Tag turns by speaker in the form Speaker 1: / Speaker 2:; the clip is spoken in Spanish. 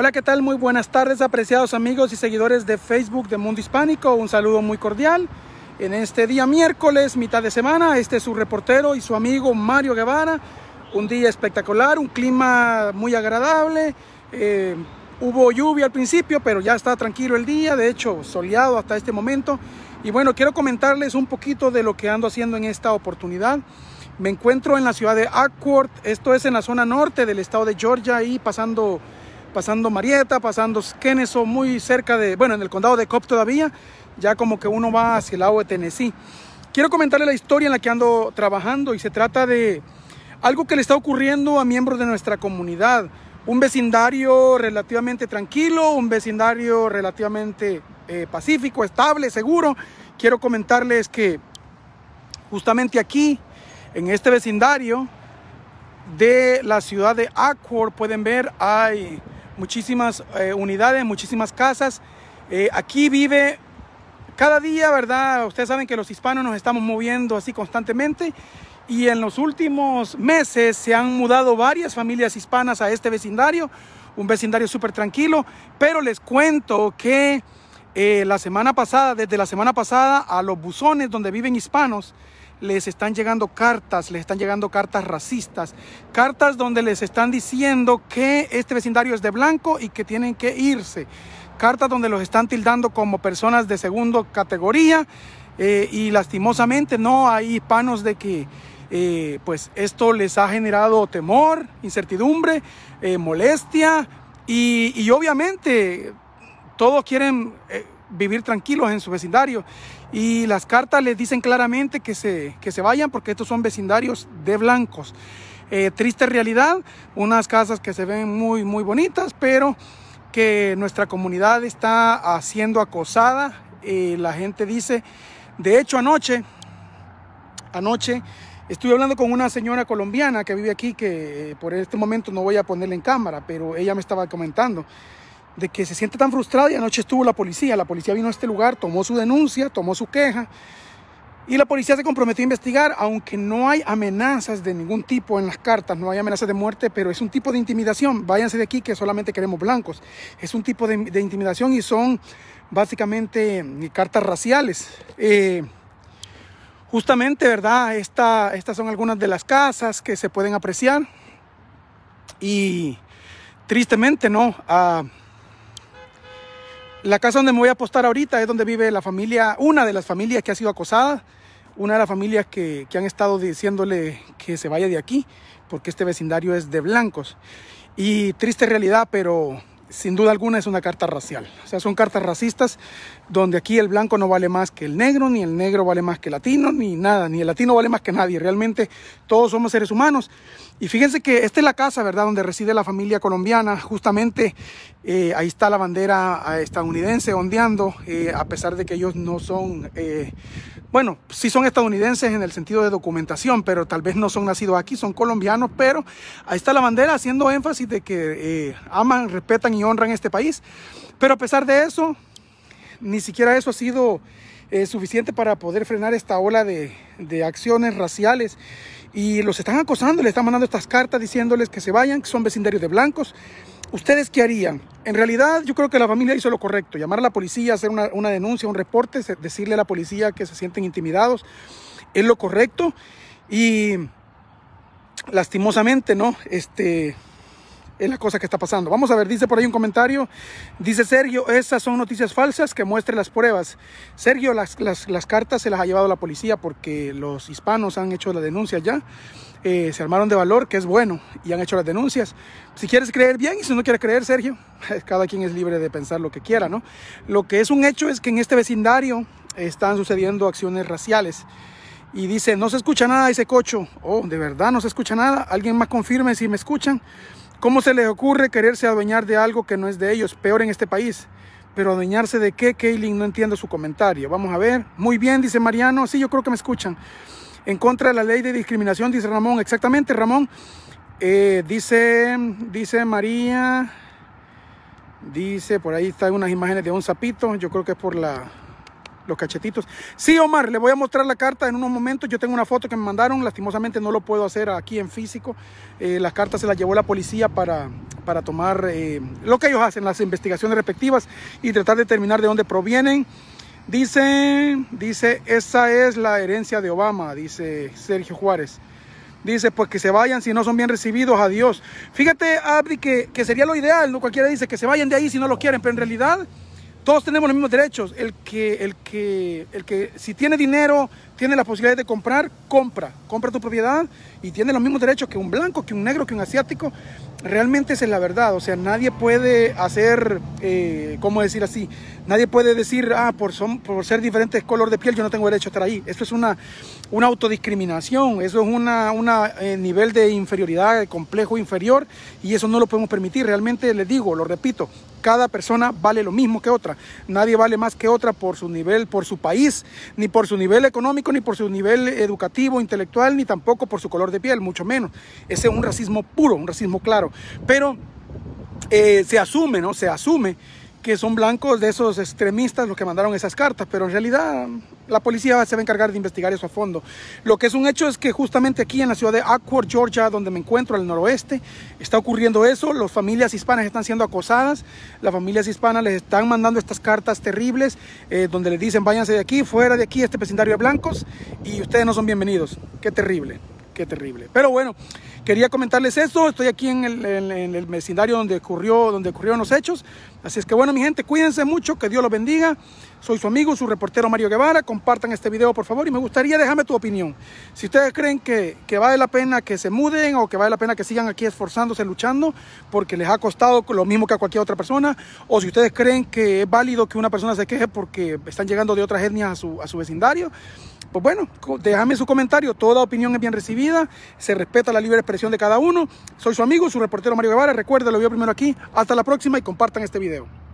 Speaker 1: Hola, ¿qué tal? Muy buenas tardes, apreciados amigos y seguidores de Facebook de Mundo Hispánico. Un saludo muy cordial. En este día miércoles, mitad de semana, este es su reportero y su amigo Mario Guevara. Un día espectacular, un clima muy agradable. Eh, hubo lluvia al principio, pero ya está tranquilo el día, de hecho soleado hasta este momento. Y bueno, quiero comentarles un poquito de lo que ando haciendo en esta oportunidad. Me encuentro en la ciudad de Ackworth. esto es en la zona norte del estado de Georgia y pasando pasando Marieta, pasando Kennesaw, muy cerca de, bueno, en el condado de Cobb todavía, ya como que uno va hacia el lado de Tennessee. Quiero comentarle la historia en la que ando trabajando y se trata de algo que le está ocurriendo a miembros de nuestra comunidad. Un vecindario relativamente tranquilo, un vecindario relativamente eh, pacífico, estable, seguro. Quiero comentarles que justamente aquí, en este vecindario, de la ciudad de Acworth, Pueden ver, hay muchísimas eh, unidades, muchísimas casas. Eh, aquí vive cada día, ¿verdad? Ustedes saben que los hispanos nos estamos moviendo así constantemente y en los últimos meses se han mudado varias familias hispanas a este vecindario, un vecindario súper tranquilo, pero les cuento que eh, la semana pasada, desde la semana pasada, a los buzones donde viven hispanos, les están llegando cartas, les están llegando cartas racistas, cartas donde les están diciendo que este vecindario es de blanco y que tienen que irse, cartas donde los están tildando como personas de segunda categoría eh, y lastimosamente no hay hispanos de que eh, pues esto les ha generado temor, incertidumbre, eh, molestia y, y, obviamente todos quieren vivir tranquilos en su vecindario. Y las cartas les dicen claramente que se, que se vayan porque estos son vecindarios de blancos. Eh, triste realidad, unas casas que se ven muy, muy bonitas, pero que nuestra comunidad está siendo acosada. Eh, la gente dice, de hecho anoche, anoche Estuve hablando con una señora colombiana que vive aquí, que eh, por este momento no voy a ponerle en cámara, pero ella me estaba comentando de que se siente tan frustrada y anoche estuvo la policía. La policía vino a este lugar, tomó su denuncia, tomó su queja y la policía se comprometió a investigar, aunque no hay amenazas de ningún tipo en las cartas, no hay amenazas de muerte, pero es un tipo de intimidación. Váyanse de aquí que solamente queremos blancos. Es un tipo de, intimidación y son básicamente eh, cartas raciales. Eh, justamente, ¿verdad? Esta, estas son algunas de las casas que se pueden apreciar y tristemente, ¿no? Ah, la casa donde me voy a apostar ahorita es donde vive la familia, una de las familias que ha sido acosada, una de las familias que, que han estado diciéndole que se vaya de aquí, porque este vecindario es de blancos. Y triste realidad, pero sin duda alguna es una carta racial. O sea, son cartas racistas donde aquí el blanco no vale más que el negro, ni el negro vale más que el latino, ni nada, ni el latino vale más que nadie. Realmente todos somos seres humanos. Y fíjense que esta es la casa, ¿verdad?, donde reside la familia colombiana. Justamente eh, ahí está la bandera eh, estadounidense ondeando, eh, a pesar de que ellos no son bueno, sí son estadounidenses en el sentido de documentación, pero tal vez no son nacidos aquí, son colombianos, pero ahí está la bandera haciendo énfasis de que eh, aman, respetan y honran este país. Pero a pesar de eso, ni siquiera eso ha sido eh, suficiente para poder frenar esta ola de, de acciones raciales. Y los están acosando, le están mandando estas cartas diciéndoles que se vayan, que son vecindarios de blancos, ¿ustedes qué harían? En realidad yo creo que la familia hizo lo correcto, llamar a la policía, hacer una, denuncia, un reporte, decirle a la policía que se sienten intimidados, es lo correcto y lastimosamente, ¿no? Este, es la cosa que está pasando. Vamos a ver, dice por ahí un comentario. Dice Sergio, esas son noticias falsas que muestre las pruebas. Sergio, las, las, cartas se las ha llevado la policía porque los hispanos han hecho la denuncia ya. Eh, se armaron de valor, que es bueno, y han hecho las denuncias. Si quieres creer bien y si no quieres creer, Sergio, cada quien es libre de pensar lo que quiera, ¿no? Lo que es un hecho es que en este vecindario están sucediendo acciones raciales y dice, no se escucha nada, ese Cocho. Oh, de verdad, no se escucha nada. Alguien más confirme si me escuchan. ¿Cómo se les ocurre quererse adueñar de algo que no es de ellos? Peor en este país. Pero adueñarse de qué, Kaylin, no entiendo su comentario. Vamos a ver. Muy bien, dice Mariano. Sí, yo creo que me escuchan. En contra de la ley de discriminación, dice Ramón. Exactamente, Ramón. Eh, dice, dice María. Dice, por ahí están unas imágenes de un sapito. Yo creo que es por la, los cachetitos. Sí, Omar, le voy a mostrar la carta en unos momentos. Yo tengo una foto que me mandaron. Lastimosamente no lo puedo hacer aquí en físico. La eh, las cartas se las llevó la policía para, para tomar eh, lo que ellos hacen, las investigaciones respectivas y tratar de determinar de dónde provienen. Dice, dice, esa es la herencia de Obama, dice Sergio Juárez. Dice, pues que se vayan si no son bien recibidos, adiós. Fíjate, Abdi, que, que sería lo ideal, ¿no? Cualquiera dice que se vayan de ahí si no lo quieren, pero en realidad todos tenemos los mismos derechos. El que, el que, el que si tiene dinero, tiene la posibilidad de comprar, compra. Compra tu propiedad y tiene los mismos derechos que un blanco, que un negro, que un asiático realmente esa es la verdad. O sea, nadie puede hacer, eh, ¿cómo decir así? Nadie puede decir, ah, por, ser diferentes color de piel yo no tengo derecho a estar ahí. Eso es una, una autodiscriminación, eso es un eh, nivel de inferioridad, de complejo inferior, y eso no lo podemos permitir. Realmente les digo, lo repito, cada persona vale lo mismo que otra. Nadie vale más que otra por su nivel, por su país, ni por su nivel económico, ni por su nivel educativo, intelectual, ni tampoco por su color de piel, mucho menos. Ese es un racismo puro, un racismo claro. Pero eh, se asume, ¿no? Se asume que son blancos de esos extremistas los que mandaron esas cartas, pero en realidad la policía se va a encargar de investigar eso a fondo. Lo que es un hecho es que justamente aquí en la ciudad de Acworth, Georgia, donde me encuentro al noroeste, está ocurriendo eso. Las familias hispanas están siendo acosadas. Las familias hispanas les están mandando estas cartas terribles eh, donde les dicen váyanse de aquí, fuera de aquí, este vecindario de blancos y ustedes no son bienvenidos. Qué terrible qué terrible. Pero bueno, quería comentarles esto Estoy aquí en el, vecindario donde, ocurrió, donde ocurrieron los hechos. Así es que bueno, mi gente, cuídense mucho, que Dios los bendiga. Soy su amigo, su reportero Mario Guevara. Compartan este video, por favor. Y me gustaría dejarme tu opinión. Si ustedes creen que, vale la pena que se muden o que vale la pena que sigan aquí esforzándose, luchando, porque les ha costado lo mismo que a cualquier otra persona. O si ustedes creen que es válido que una persona se queje porque están llegando de otras etnias a su, a su vecindario pues bueno, déjame su comentario. Toda opinión es bien recibida. Se respeta la libre expresión de cada uno. Soy su amigo, su reportero Mario Guevara. Recuerda, lo veo primero aquí. Hasta la próxima y compartan este video.